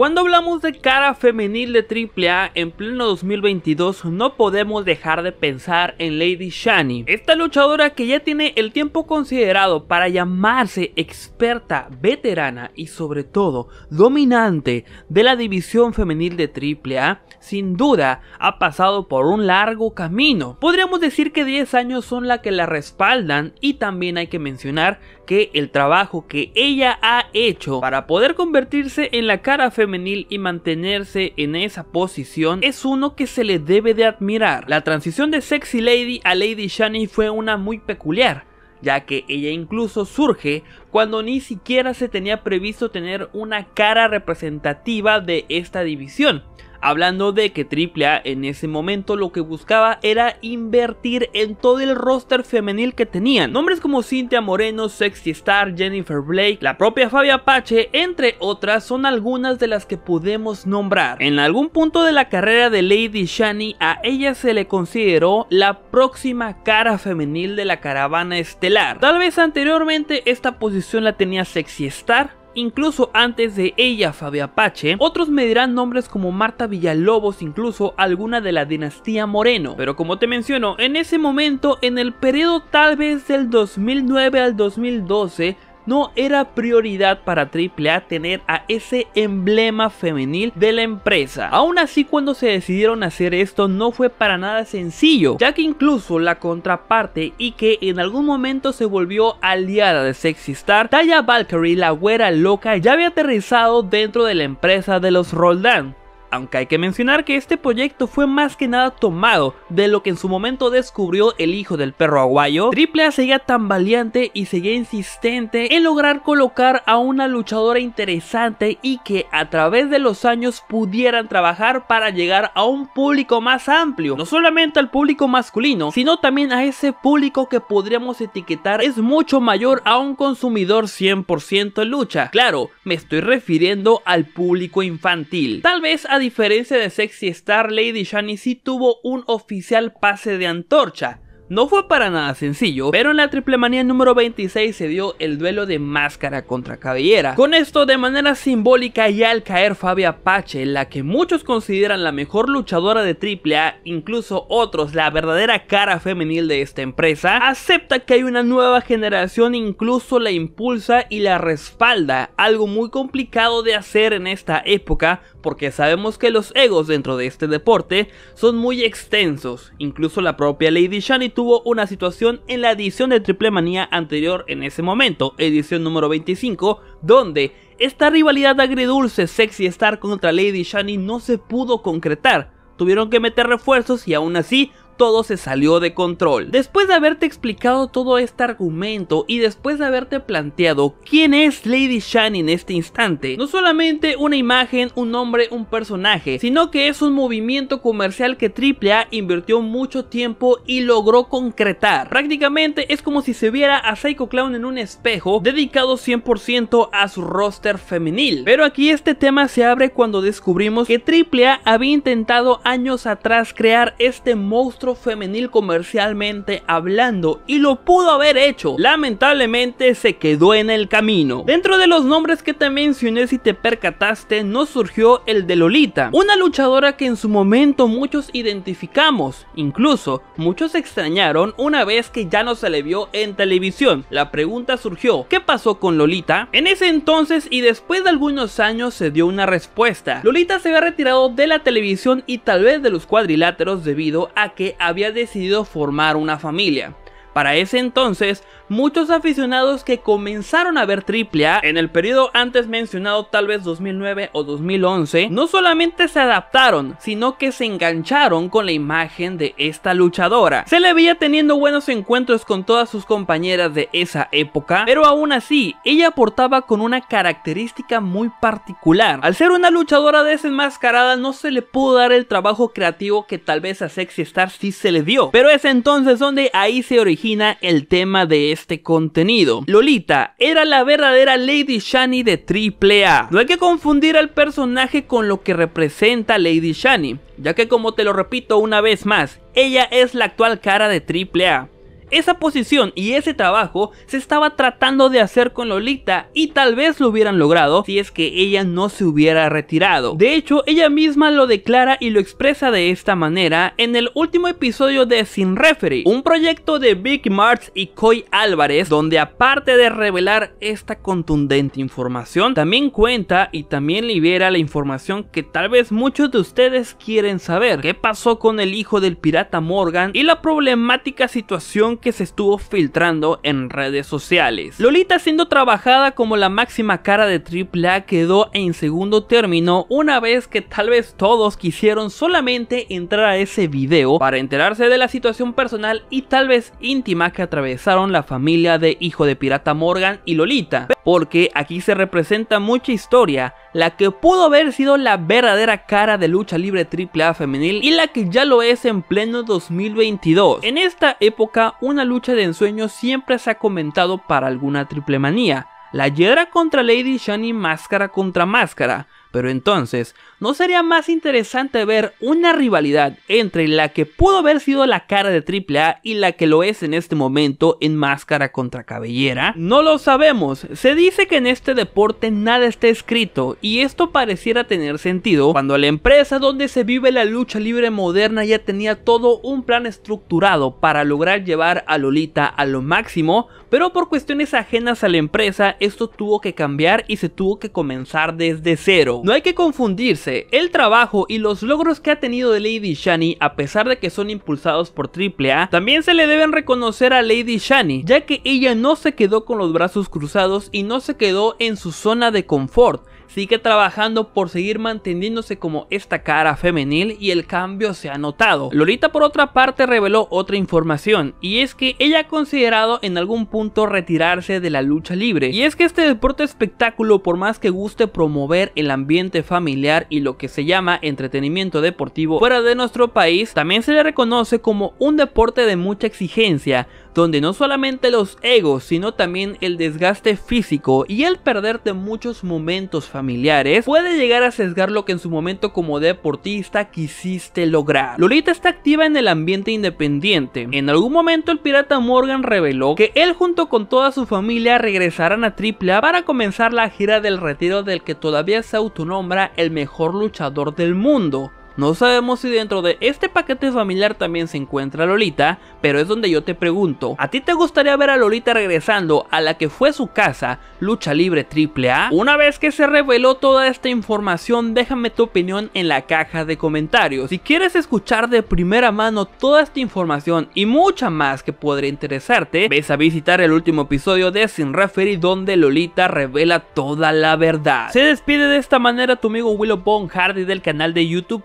Cuando hablamos de cara femenil de AAA en pleno 2022 no podemos dejar de pensar en Lady Shani, esta luchadora que ya tiene el tiempo considerado para llamarse experta, veterana y sobre todo dominante de la división femenil de AAA, sin duda ha pasado por un largo camino. Podríamos decir que 10 años son la que la respaldan y también hay que mencionar que el trabajo que ella ha hecho para poder convertirse en la cara femenil y mantenerse en esa posición es uno que se le debe de admirar. La transición de Sexy Lady a Lady Shani fue una muy peculiar, ya que ella incluso surge cuando ni siquiera se tenía previsto tener una cara representativa de esta división hablando de que AAA en ese momento lo que buscaba era invertir en todo el roster femenil que tenían. Nombres como Cynthia Moreno, Sexy Star, Jennifer Blake, la propia Fabia Apache, entre otras, son algunas de las que podemos nombrar. En algún punto de la carrera de Lady Shani, a ella se le consideró la próxima cara femenil de la caravana estelar. Tal vez anteriormente esta posición la tenía Sexy Star, Incluso antes de ella, Fabi Apache, otros me dirán nombres como Marta Villalobos, incluso alguna de la dinastía Moreno. Pero como te menciono, en ese momento, en el periodo tal vez del 2009 al 2012, no era prioridad para AAA tener a ese emblema femenil de la empresa. Aún así, cuando se decidieron hacer esto, no fue para nada sencillo, ya que incluso la contraparte y que en algún momento se volvió aliada de Sexy Star, Taya Valkyrie, la güera loca, ya había aterrizado dentro de la empresa de los Roldán. Aunque hay que mencionar que este proyecto fue más que nada tomado de lo que en su momento descubrió el hijo del perro aguayo, AAA seguía tan valiente y seguía insistente en lograr colocar a una luchadora interesante y que a través de los años pudieran trabajar para llegar a un público más amplio, no solamente al público masculino, sino también a ese público que podríamos etiquetar es mucho mayor a un consumidor 100% en lucha. Claro, me estoy refiriendo al público infantil. Tal vez a diferencia de Sexy Star, Lady Shani sí tuvo un oficial pase de antorcha. No fue para nada sencillo, pero en la triple manía número 26 se dio el duelo de máscara contra cabellera. Con esto, de manera simbólica y al caer Fabia Pache la que muchos consideran la mejor luchadora de triple incluso otros la verdadera cara femenil de esta empresa, acepta que hay una nueva generación, incluso la impulsa y la respalda, algo muy complicado de hacer en esta época, porque sabemos que los egos dentro de este deporte son muy extensos, incluso la propia Lady Shani tuvo una situación en la edición de Triple Manía anterior en ese momento, edición número 25, donde esta rivalidad agridulce Sexy Star contra Lady Shani no se pudo concretar. Tuvieron que meter refuerzos y aún así todo se salió de control. Después de haberte explicado todo este argumento y después de haberte planteado quién es Lady Shan en este instante, no solamente una imagen, un nombre, un personaje, sino que es un movimiento comercial que AAA invirtió mucho tiempo y logró concretar. Prácticamente es como si se viera a Psycho Clown en un espejo dedicado 100% a su roster femenil. Pero aquí este tema se abre cuando descubrimos que AAA había intentado años atrás crear este monstruo femenil comercialmente hablando y lo pudo haber hecho. Lamentablemente se quedó en el camino. Dentro de los nombres que te mencioné si te percataste no surgió el de Lolita, una luchadora que en su momento muchos identificamos, incluso muchos extrañaron una vez que ya no se le vio en televisión. La pregunta surgió, ¿qué pasó con Lolita? En ese entonces y después de algunos años se dio una respuesta. Lolita se había retirado de la televisión y tal vez de los cuadriláteros debido a que había decidido formar una familia. Para ese entonces, muchos aficionados que comenzaron a ver AAA en el periodo antes mencionado tal vez 2009 o 2011, no solamente se adaptaron, sino que se engancharon con la imagen de esta luchadora. Se le veía teniendo buenos encuentros con todas sus compañeras de esa época, pero aún así, ella aportaba con una característica muy particular. Al ser una luchadora desenmascarada no se le pudo dar el trabajo creativo que tal vez a Sexy Star sí se le dio, pero es entonces donde ahí se originó el tema de este contenido. Lolita era la verdadera Lady Shani de AAA. No hay que confundir al personaje con lo que representa Lady Shani, ya que como te lo repito una vez más, ella es la actual cara de AAA. Esa posición y ese trabajo se estaba tratando de hacer con Lolita y tal vez lo hubieran logrado si es que ella no se hubiera retirado. De hecho, ella misma lo declara y lo expresa de esta manera en el último episodio de Sin Referee, un proyecto de Big Marts y Coy Álvarez, donde aparte de revelar esta contundente información, también cuenta y también libera la información que tal vez muchos de ustedes quieren saber. ¿Qué pasó con el hijo del pirata Morgan y la problemática situación que se estuvo filtrando en redes sociales. Lolita siendo trabajada como la máxima cara de AAA quedó en segundo término una vez que tal vez todos quisieron solamente entrar a ese video para enterarse de la situación personal y tal vez íntima que atravesaron la familia de hijo de pirata Morgan y Lolita, porque aquí se representa mucha historia, la que pudo haber sido la verdadera cara de lucha libre AAA femenil y la que ya lo es en pleno 2022. En esta época, una lucha de ensueño siempre se ha comentado para alguna triple manía. La Yedra contra Lady Shani máscara contra máscara, pero entonces, ¿no sería más interesante ver una rivalidad entre la que pudo haber sido la cara de AAA y la que lo es en este momento en máscara contra cabellera? No lo sabemos, se dice que en este deporte nada está escrito y esto pareciera tener sentido cuando la empresa donde se vive la lucha libre moderna ya tenía todo un plan estructurado para lograr llevar a Lolita a lo máximo pero por cuestiones ajenas a la empresa, esto tuvo que cambiar y se tuvo que comenzar desde cero. No hay que confundirse, el trabajo y los logros que ha tenido de Lady Shani, a pesar de que son impulsados por AAA, también se le deben reconocer a Lady Shani, ya que ella no se quedó con los brazos cruzados y no se quedó en su zona de confort, sigue trabajando por seguir manteniéndose como esta cara femenil y el cambio se ha notado. Lolita por otra parte reveló otra información y es que ella ha considerado en algún punto retirarse de la lucha libre y es que este deporte espectáculo por más que guste promover el ambiente familiar y lo que se llama entretenimiento deportivo fuera de nuestro país también se le reconoce como un deporte de mucha exigencia donde no solamente los egos, sino también el desgaste físico y el perderte muchos momentos familiares puede llegar a sesgar lo que en su momento como deportista quisiste lograr. Lolita está activa en el ambiente independiente. En algún momento el pirata Morgan reveló que él junto con toda su familia regresarán a Tripla para comenzar la gira del retiro del que todavía se autonombra el mejor luchador del mundo. No sabemos si dentro de este paquete familiar también se encuentra Lolita, pero es donde yo te pregunto, ¿a ti te gustaría ver a Lolita regresando a la que fue su casa, Lucha Libre AAA? Una vez que se reveló toda esta información, déjame tu opinión en la caja de comentarios. Si quieres escuchar de primera mano toda esta información y mucha más que podría interesarte, ves a visitar el último episodio de Sin Referee donde Lolita revela toda la verdad. Se despide de esta manera tu amigo Willow Bone Hardy del canal de YouTube